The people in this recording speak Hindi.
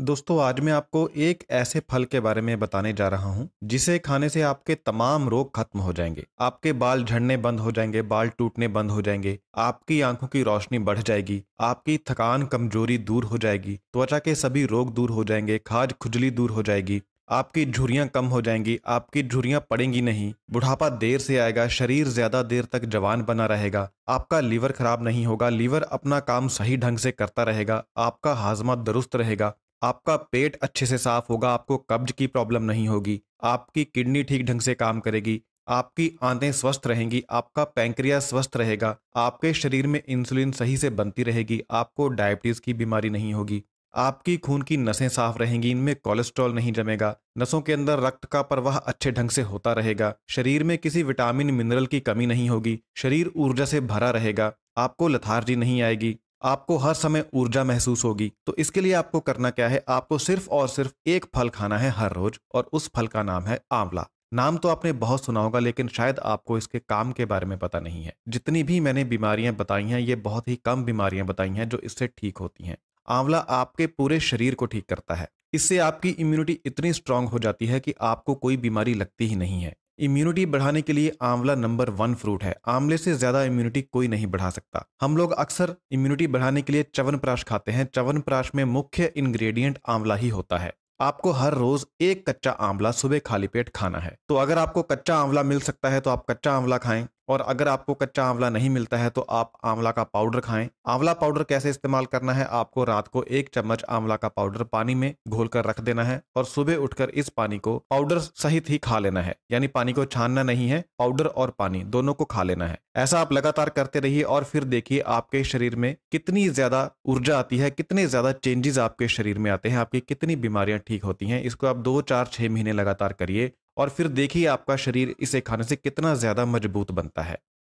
दोस्तों आज मैं आपको एक ऐसे फल के बारे में बताने जा रहा हूं जिसे खाने से आपके तमाम रोग खत्म हो जाएंगे आपके बाल झड़ने बंद हो जाएंगे बाल टूटने बंद हो जाएंगे आपकी आंखों की रोशनी बढ़ जाएगी आपकी थकान कमजोरी दूर हो जाएगी त्वचा के सभी रोग दूर हो जाएंगे खाज खुजली दूर हो जाएगी आपकी झुरियां कम हो जाएंगी आपकी झुरियां पड़ेंगी नहीं बुढ़ापा देर से आएगा शरीर ज्यादा देर तक जवान बना रहेगा आपका लीवर खराब नहीं होगा लीवर अपना काम सही ढंग से करता रहेगा आपका हाजमा दुरुस्त रहेगा आपका पेट अच्छे से साफ होगा आपको कब्ज की प्रॉब्लम नहीं होगी आपकी किडनी ठीक ढंग से काम करेगी आपकी आंतें स्वस्थ रहेंगी आपका पैंक्रिया स्वस्थ रहेगा आपके शरीर में इंसुलिन सही से बनती रहेगी आपको डायबिटीज़ की बीमारी नहीं होगी आपकी खून की नसें साफ रहेंगी इनमें कोलेस्ट्रॉल नहीं जमेगा नसों के अंदर रक्त का प्रवाह अच्छे ढंग से होता रहेगा शरीर में किसी विटामिन मिनरल की कमी नहीं होगी शरीर ऊर्जा से भरा रहेगा आपको लथार्जी नहीं आएगी आपको हर समय ऊर्जा महसूस होगी तो इसके लिए आपको करना क्या है आपको सिर्फ और सिर्फ एक फल खाना है हर रोज और उस फल का नाम है आंवला नाम तो आपने बहुत सुना होगा लेकिन शायद आपको इसके काम के बारे में पता नहीं है जितनी भी मैंने बीमारियां बताई हैं ये बहुत ही कम बीमारियां बताई हैं जो इससे ठीक होती हैं आंवला आपके पूरे शरीर को ठीक करता है इससे आपकी इम्यूनिटी इतनी स्ट्रांग हो जाती है कि आपको कोई बीमारी लगती ही नहीं है इम्यूनिटी बढ़ाने के लिए आंवला नंबर वन फ्रूट है आंवले से ज्यादा इम्यूनिटी कोई नहीं बढ़ा सकता हम लोग अक्सर इम्यूनिटी बढ़ाने के लिए चवनप्राश खाते हैं चवनप्राश में मुख्य इंग्रेडिएंट आंवला ही होता है आपको हर रोज एक कच्चा आंवला सुबह खाली पेट खाना है तो अगर आपको कच्चा आंवला मिल सकता है तो आप कच्चा आंवला खाएं और अगर आपको कच्चा आंवला नहीं मिलता है तो आप आंवला का पाउडर खाएं आंवला पाउडर कैसे इस्तेमाल करना है आपको रात को एक चम्मच आंवला का पाउडर पानी में घोल कर रख देना है और सुबह उठकर इस पानी को पाउडर सहित ही खा लेना है यानी पानी को छानना नहीं है पाउडर और पानी दोनों को खा लेना है ऐसा आप लगातार करते रहिए और फिर देखिए आपके शरीर में कितनी ज्यादा ऊर्जा आती है कितने ज्यादा चेंजेस आपके शरीर में आते हैं आपकी कितनी बीमारियां ठीक होती हैं इसको आप दो चार छह महीने लगातार करिए और फिर देखिए आपका शरीर इसे खाने से कितना ज़्यादा मजबूत बनता है